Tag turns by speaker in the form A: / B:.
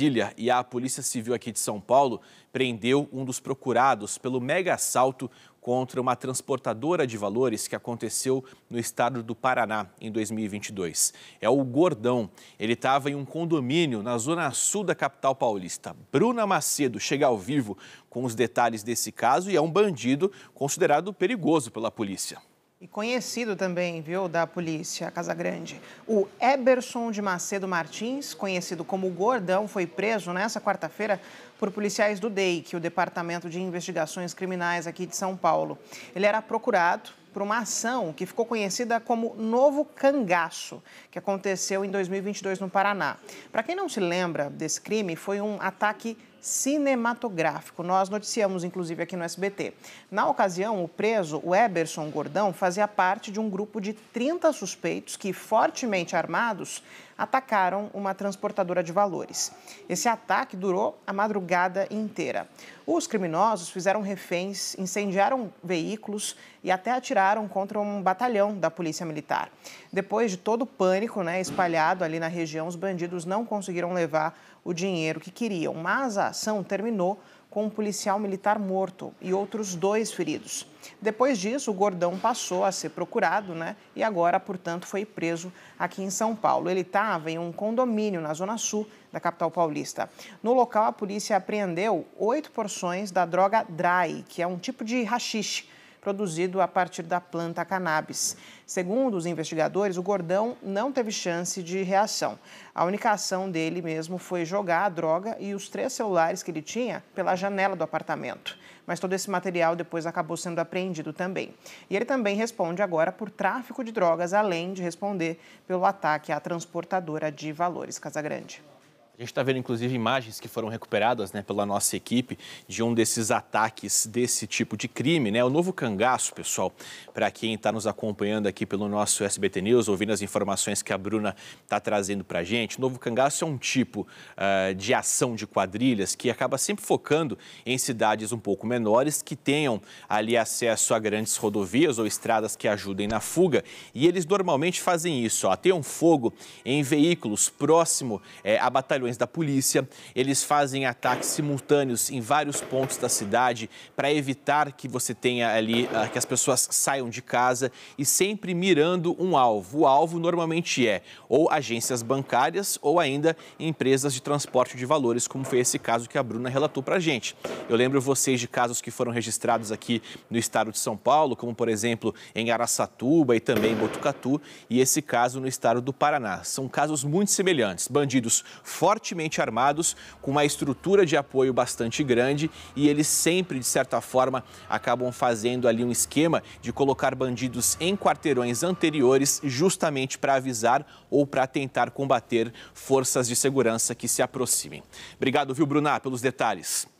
A: Brasília e a Polícia Civil aqui de São Paulo prendeu um dos procurados pelo mega assalto contra uma transportadora de valores que aconteceu no estado do Paraná em 2022. É o Gordão. Ele estava em um condomínio na zona sul da capital paulista. Bruna Macedo chega ao vivo com os detalhes desse caso e é um bandido considerado perigoso pela polícia.
B: E conhecido também, viu, da polícia Casa Grande. O Eberson de Macedo Martins, conhecido como Gordão, foi preso nessa quarta-feira por policiais do DEIC, o Departamento de Investigações Criminais aqui de São Paulo. Ele era procurado por uma ação que ficou conhecida como Novo Cangaço, que aconteceu em 2022 no Paraná. Para quem não se lembra desse crime, foi um ataque cinematográfico. Nós noticiamos, inclusive, aqui no SBT. Na ocasião, o preso, o Eberson Gordão, fazia parte de um grupo de 30 suspeitos que, fortemente armados, atacaram uma transportadora de valores. Esse ataque durou a madrugada inteira. Os criminosos fizeram reféns, incendiaram veículos e até atiraram contra um batalhão da Polícia Militar. Depois de todo o pânico né, espalhado ali na região, os bandidos não conseguiram levar o dinheiro que queriam, mas a ação terminou com um policial militar morto e outros dois feridos. Depois disso, o Gordão passou a ser procurado, né? E agora, portanto, foi preso aqui em São Paulo. Ele estava em um condomínio na Zona Sul da capital paulista. No local, a polícia apreendeu oito porções da droga Dry, que é um tipo de rachixe produzido a partir da planta cannabis. Segundo os investigadores, o gordão não teve chance de reação. A única ação dele mesmo foi jogar a droga e os três celulares que ele tinha pela janela do apartamento. Mas todo esse material depois acabou sendo apreendido também. E ele também responde agora por tráfico de drogas, além de responder pelo ataque à transportadora de valores Casagrande.
A: A gente está vendo, inclusive, imagens que foram recuperadas né, pela nossa equipe de um desses ataques desse tipo de crime, né? O novo cangaço, pessoal, para quem está nos acompanhando aqui pelo nosso SBT News, ouvindo as informações que a Bruna está trazendo para a gente. O novo cangaço é um tipo uh, de ação de quadrilhas que acaba sempre focando em cidades um pouco menores que tenham ali acesso a grandes rodovias ou estradas que ajudem na fuga. E eles normalmente fazem isso, ó, um fogo em veículos próximo é, eh, a batalhões da polícia. Eles fazem ataques simultâneos em vários pontos da cidade para evitar que você tenha ali, ah, que as pessoas saiam de casa e sempre mirando um alvo. O alvo normalmente é ou agências bancárias ou ainda empresas de transporte de valores, como foi esse caso que a Bruna relatou para a gente. Eu lembro vocês de casos que foram registrados aqui no estado de São Paulo, como por exemplo em Araçatuba e também em Botucatu, e esse caso no estado do Paraná. São casos muito semelhantes. Bandidos fortes fortemente armados, com uma estrutura de apoio bastante grande e eles sempre, de certa forma, acabam fazendo ali um esquema de colocar bandidos em quarteirões anteriores justamente para avisar ou para tentar combater forças de segurança que se aproximem. Obrigado, viu, Bruna, pelos detalhes.